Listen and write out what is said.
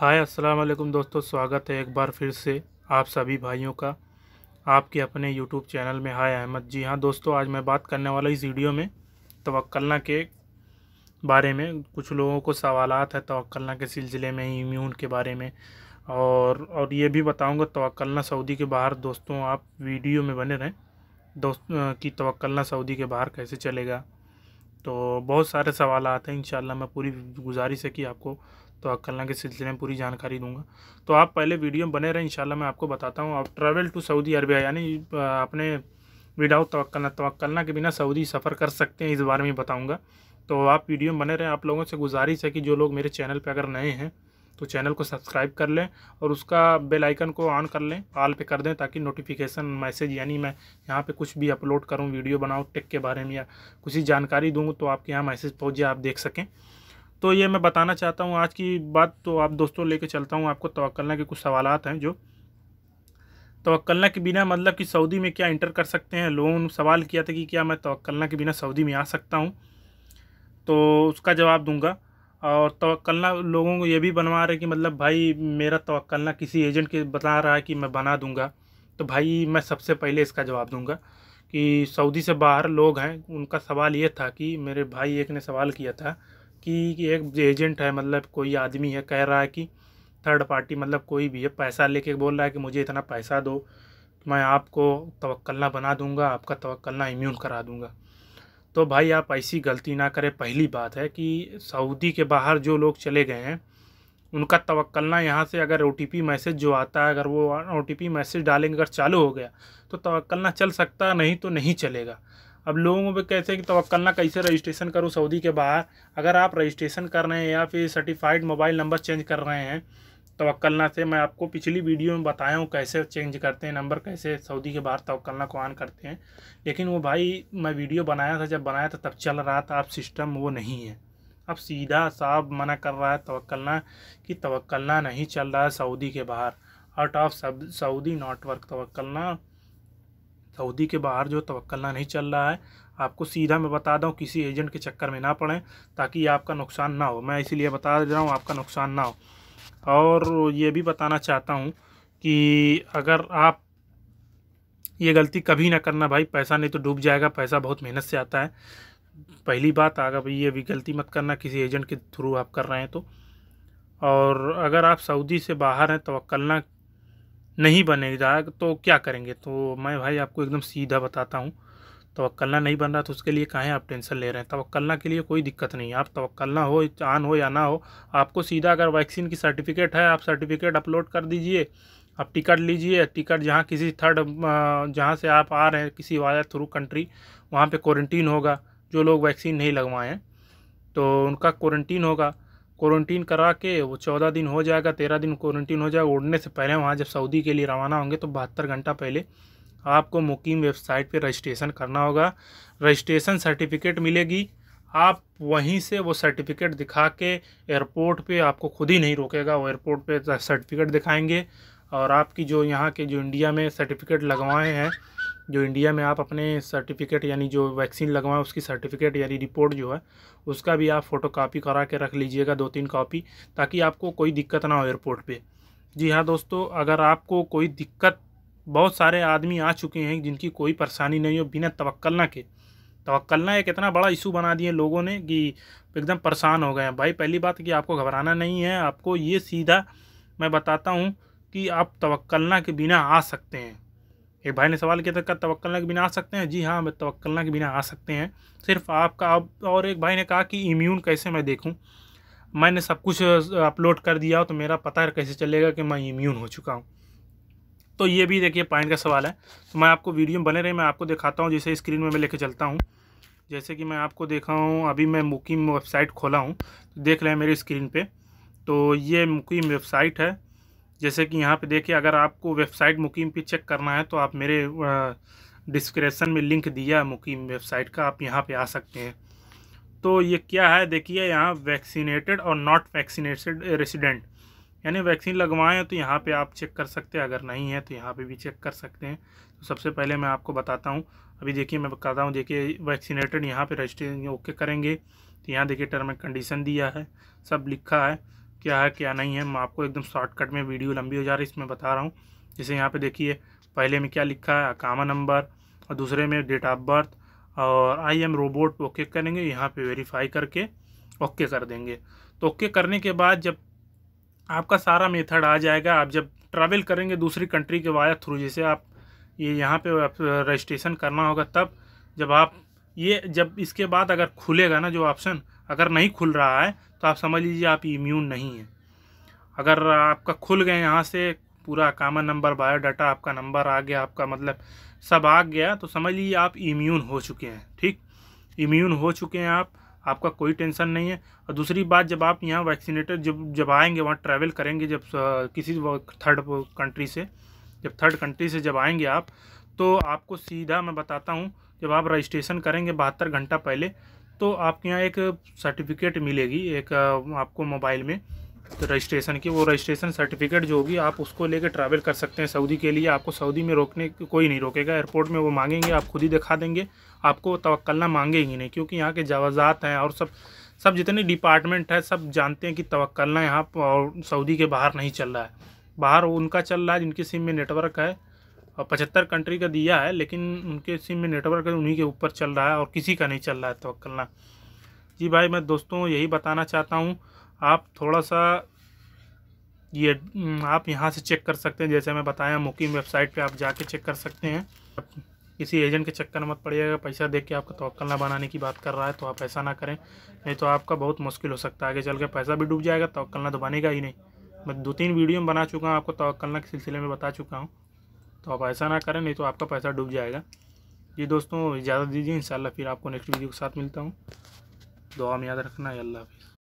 हाय अस्सलाम वालेकुम दोस्तों स्वागत है एक बार फिर से आप सभी भाइयों का आपके अपने यूट्यूब चैनल में हाय अहमद जी हाँ दोस्तों आज मैं बात करने वाला इस वीडियो में तवक्लना के बारे में कुछ लोगों को सवालत है तवक्लना के सिलसिले में इम्यून के बारे में और और ये भी बताऊँगा तवक्लना सऊदी के बाहर दोस्तों आप वीडियो में बने रहें दोस्त कि तवक्लना सऊदी के बाहर कैसे चलेगा तो बहुत सारे सवाल आते हैं इन मैं पूरी गुजारिश है कि आपको तो अक्कलना के सिलसिले में पूरी जानकारी दूंगा तो आप पहले वीडियो में बने रहें इंशाल्लाह मैं आपको बताता हूँ आप ट्रैवल टू सऊदी अरबिया यानी अपने विदाउट तवक्लना तवक्लना के बिना सऊदी सफ़र कर सकते हैं इस बारे में बताऊँगा तो आप वीडियो में बने रहें आप लोगों से गुजारिश है कि जो लोग मेरे चैनल पर अगर नए हैं तो चैनल को सब्सक्राइब कर लें और उसका बेल आइकन को ऑन कर लें ऑल पे कर दें ताकि नोटिफिकेशन मैसेज यानी मैं यहाँ पे कुछ भी अपलोड करूँ वीडियो बनाऊँ टेक के बारे में या कुछ जानकारी दूँ तो आपके यहाँ मैसेज पहुँच जाए आप देख सकें तो ये मैं बताना चाहता हूँ आज की बात तो आप दोस्तों लेके चलता हूँ आपको तोक्लना के कुछ सवाल हैं जो तोक्लना के बिना मतलब कि सऊदी में क्या इंटर कर सकते हैं लोगों ने सवाल किया था कि क्या मैं तोक्लना के बिना सऊदी में आ सकता हूँ तो उसका जवाब दूंगा और तोक्लना लोगों को ये भी बनवा रहे कि मतलब भाई मेरा तोक्लना किसी एजेंट के बता रहा है कि मैं बना दूंगा तो भाई मैं सबसे पहले इसका जवाब दूंगा कि सऊदी से बाहर लोग हैं उनका सवाल ये था कि मेरे भाई एक ने सवाल किया था कि एक एजेंट है मतलब कोई आदमी है कह रहा है कि थर्ड पार्टी मतलब कोई भी है पैसा लेके बोल रहा है कि मुझे इतना पैसा दो मैं आपको तवक्लना बना दूंगा आपका तवक्लना इम्यून करा दूंगा तो भाई आप ऐसी गलती ना करें पहली बात है कि सऊदी के बाहर जो लोग चले गए हैं उनका तवक्लना यहाँ से अगर ओ मैसेज जो आता है अगर वो ओ मैसेज डालेंगे अगर चालू हो गया तो तवक्लना चल सकता नहीं तो नहीं चलेगा अब लोगों पे कैसे कि तवक्ल ना कैसे रजिस्ट्रेशन करूँ सऊदी के बाहर अगर आप रजिस्ट्रेशन कर रहे हैं या फिर सर्टिफाइड मोबाइल नंबर चेंज कर रहे हैं तवक्लना से मैं आपको पिछली वीडियो में बताया हूँ कैसे चेंज करते हैं नंबर कैसे सऊदी के बाहर तवक्लना को ऑन करते हैं लेकिन वो भाई मैं वीडियो बनाया था जब बनाया था तब चल रहा था अब सिस्टम वो नहीं है अब सीधा साफ मना कर रहा है तवक्लना कि तवक्लना नहीं चल रहा है सऊदी के बाहर आउट ऑफ सऊदी नॉटवर्क तवक्लना सऊदी के बाहर जो तवक्लना नहीं चल रहा है आपको सीधा मैं बता दूँ किसी एजेंट के चक्कर में ना पड़ें ताकि आपका नुकसान ना हो मैं इसीलिए बता दे रहा हूँ आपका नुकसान ना हो और ये भी बताना चाहता हूँ कि अगर आप ये गलती कभी ना करना भाई पैसा नहीं तो डूब जाएगा पैसा बहुत मेहनत से आता है पहली बात अगर ये भी गलती मत करना किसी एजेंट के थ्रू आप कर रहे हैं तो और अगर आप सऊदी से बाहर हैं वक्लना नहीं बने तो क्या करेंगे तो मैं भाई आपको एकदम सीधा बताता हूँ तवक्लना नहीं बन रहा तो उसके लिए काहें आप टेंशन ले रहे हैं तवक्लना के लिए कोई दिक्कत नहीं है आप तवक्लना हो आन हो या ना हो आपको सीधा अगर वैक्सीन की सर्टिफिकेट है आप सर्टिफिकेट अपलोड कर दीजिए आप टिकट लीजिए टिकट जहाँ किसी थर्ड जहाँ से आप आ रहे हैं किसी वाया थ्रू कंट्री वहाँ पे क्वारंटीन होगा जो लोग वैक्सीन नहीं लगवाएँ तो उनका क्वारंटीन होगा क्वारंटीन करा के वो चौदह दिन हो जाएगा तेरह दिन क्वारंटीन हो जाएगा उड़ने से पहले वहाँ जब सऊदी के लिए रवाना होंगे तो बहत्तर घंटा पहले आपको मुकीम वेबसाइट पे रजिस्ट्रेशन करना होगा रजिस्ट्रेशन सर्टिफिकेट मिलेगी आप वहीं से वो सर्टिफिकेट दिखा के एयरपोर्ट पे आपको खुद ही नहीं रोकेगा वो एयरपोर्ट पे सर्टिफिकेट दिखाएंगे और आपकी जो यहाँ के जो इंडिया में सर्टिफिकेट लगवाए हैं जो इंडिया में आप अपने सर्टिफिकेट यानी जो वैक्सीन लगवाएं उसकी सर्टिफिकेट यानी रिपोर्ट जो है उसका भी आप फ़ोटो कापी करा के रख लीजिएगा दो तीन कॉपी ताकि आपको कोई दिक्कत ना हो एयरपोर्ट पे जी हाँ दोस्तों अगर आपको कोई दिक्कत बहुत सारे आदमी आ चुके हैं जिनकी कोई परेशानी नहीं हो बिना तवक्लना के तवक्लना एक इतना बड़ा इशू बना दिए लोगों ने कि एकदम परेशान हो गए हैं भाई पहली बात कि आपको घबराना नहीं है आपको ये सीधा मैं बताता हूँ कि आप तवक्लना के बिना आ सकते हैं एक भाई ने सवाल किया था क्या तवक्लना के बिना आ सकते हैं जी हाँ मैं तवक्लना के बिना आ सकते हैं सिर्फ आपका अब और एक भाई ने कहा कि इम्यून कैसे मैं देखूँ मैंने सब कुछ अपलोड कर दिया तो मेरा पता कैसे चलेगा कि मैं इम्यून हो चुका हूँ तो ये भी देखिए पॉइंट का सवाल है तो मैं आपको वीडियो में बने रहे मैं आपको दिखाता हूँ जैसे स्क्रीन में मैं लेके चलता हूँ जैसे कि मैं आपको देखा हूँ अभी मैं मुकीम वेबसाइट खोला हूँ तो देख रहे हैं मेरी स्क्रीन पे तो ये मुकीम वेबसाइट है जैसे कि यहाँ पे देखिए अगर आपको वेबसाइट मुकीम पे चेक करना है तो आप मेरे डिस्क्रिप्शन में लिंक दिया है मुकीम वेबसाइट का आप यहाँ पे आ सकते हैं तो ये क्या है देखिए यहाँ वैक्सीनेटेड और नॉट वैक्सीनेटेड रेसिडेंट यानी वैक्सीन लगवाएं हैं तो यहाँ पे आप चेक कर सकते हैं अगर नहीं है तो यहाँ पे भी चेक कर सकते हैं तो सबसे पहले मैं आपको बताता हूँ अभी देखिए मैं बताता हूँ देखिए वैक्सीनेटेड यहाँ पे रजिस्ट्रेशन ओके करेंगे तो यहाँ देखिए टर्म एंड कंडीशन दिया है सब लिखा है क्या है क्या नहीं है मैं आपको एकदम शॉर्टकट में वीडियो लंबी हो जा रही है इसमें बता रहा हूँ जैसे यहाँ पे देखिए पहले में क्या लिखा है अकामा नंबर और दूसरे में डेट ऑफ बर्थ और आई एम रोबोट ओके करेंगे यहाँ पे वेरीफाई करके ओके कर देंगे तो ओके करने के बाद जब आपका सारा मेथड आ जाएगा आप जब ट्रैवल करेंगे दूसरी कंट्री के वाया थ्रू जैसे आप ये यहाँ पे रजिस्ट्रेशन करना होगा तब जब आप ये जब इसके बाद अगर खुलेगा ना जो ऑप्शन अगर नहीं खुल रहा है तो आप समझ लीजिए आप इम्यून नहीं हैं अगर आपका खुल गए यहाँ से पूरा कामन नंबर बायोडाटा आपका नंबर आ गया आपका मतलब सब आ गया तो समझ लीजिए आप इम्यून हो चुके हैं ठीक इम्यून हो चुके हैं आप आपका कोई टेंशन नहीं है और दूसरी बात जब आप यहाँ वैक्सीनेटर जब जब आएंगे वहाँ ट्रैवल करेंगे जब किसी थर्ड कंट्री से जब थर्ड कंट्री से जब आएंगे आप तो आपको सीधा मैं बताता हूँ जब आप रजिस्ट्रेशन करेंगे बहत्तर घंटा पहले तो आपके यहाँ एक सर्टिफिकेट मिलेगी एक आपको मोबाइल में तो रजिस्ट्रेशन की वो रजिस्ट्रेशन सर्टिफिकेट जो होगी आप उसको लेकर ट्रैवल कर सकते हैं सऊदी के लिए आपको सऊदी में रोकने कोई नहीं रोकेगा एयरपोर्ट में वो मांगेंगे आप खुद ही दिखा देंगे आपको तवक्लना मांगेंगे नहीं क्योंकि यहाँ के जवाजात हैं और सब सब जितने डिपार्टमेंट है सब जानते हैं कि तवक्लना यहाँ और सऊदी के बाहर नहीं चल रहा है बाहर उनका चल रहा है जिनकी सिम में नेटवर्क है पचहत्तर कंट्री का दिया है लेकिन उनके सिम में नेटवर्क उन्हीं के ऊपर चल रहा है और किसी का नहीं चल रहा है तवक्लना जी भाई मैं दोस्तों यही बताना चाहता हूँ आप थोड़ा सा ये हम्म, आप यहाँ से चेक कर सकते हैं जैसे मैं बताया मुकीम वेबसाइट पे आप जाके चेक कर सकते हैं किसी एजेंट के चक्कर मत पड़िएगा पैसा देख के आपका तोक्ल ना बनाने की बात कर रहा है तो आप ऐसा ना करें नहीं तो आपका बहुत मुश्किल हो सकता है आगे चल के पैसा भी डूब जाएगा तोक्ल ना तो बनेगा ही नहीं मैं दो तीन वीडियो में बना चुका हूँ आपको तोक्ल के सिलसिले में बता चुका हूँ तो आप ऐसा ना करें नहीं तो आपका पैसा डूब जाएगा जी दोस्तों इजाज़त दीजिए इंशाल्लाह फिर आपको नेक्स्ट वीडियो के साथ मिलता हूँ दुआ में याद रखना है अल्लाह हाफिज़